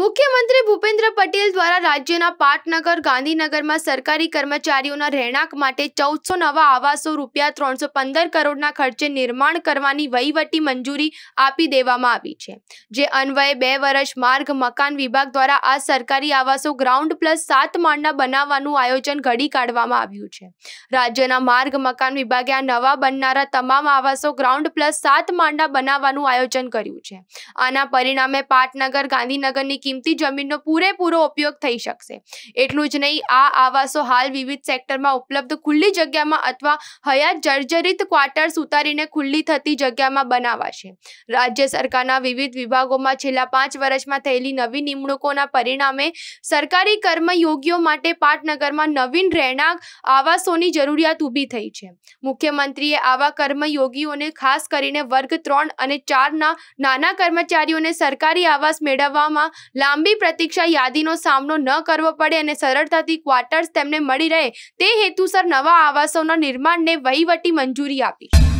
મુખ્યમંત્રી ભૂપેન્દ્ર પટેલ દ્વારા રાજ્યના પાટનગર ગાંધીનગરમાં સરકારી કર્મચારીઓના રહેણાંક માટે ચૌદસો નવા આવાસો રૂપિયા ત્રણસો પંદર કરોડના ખર્ચે નિર્માણ કરવાની વહીવટી મંજૂરી આપી દેવામાં આવી છે જે અન્વયે બે વર્ષ માર્ગ મકાન વિભાગ દ્વારા આ સરકારી આવાસો ગ્રાઉન્ડ પ્લસ સાત માળના બનાવવાનું આયોજન ઘડી કાઢવામાં આવ્યું છે રાજ્યના માર્ગ મકાન વિભાગે આ નવા બનનારા તમામ આવાસો ગ્રાઉન્ડ પ્લસ સાત માળના બનાવવાનું આયોજન કર્યું છે આના પરિણામે પાટનગર ગાંધીનગરની કિંમતી જમીનનો પૂરેપૂરો ઉપયોગ થઈ શકશે એટલું જ નહીં આ આવાસો હાલ વિવિધ સેક્ટરમાં ઉપલબ્ધ ખુલ્લી જગ્યામાં અથવા હયાત જર્જરિત ક્વાર્ટર્સ ઉતારીને ખુલ્લી થતી જગ્યામાં બનાવાશે રાજ્ય સરકારના વિવિધ વિભાગોમાં છેલ્લા પાંચ વર્ષમાં થયેલી નવી નિમણૂકોના પરિણામે સરકારી કર્મયોગીઓ માટે પાટનગરમાં નવીન રહેણાંક આવાસોની જરૂરિયાત ઊભી થઈ છે મુખ્યમંત્રીએ આવા કર્મયોગીઓને ખાસ કરીને વર્ગ ત્રણ અને ચારના નાના કર્મચારીઓને સરકારી આવાસ મેળવવામાં લાંબી પ્રતિક્ષા યાદીનો સામનો ન કરવો પડે અને સરળતાથી ક્વાર્ટર્સ તેમને મળી રહે તે હેતુસર નવા આવાસોના નિર્માણને વહીવટી મંજૂરી આપી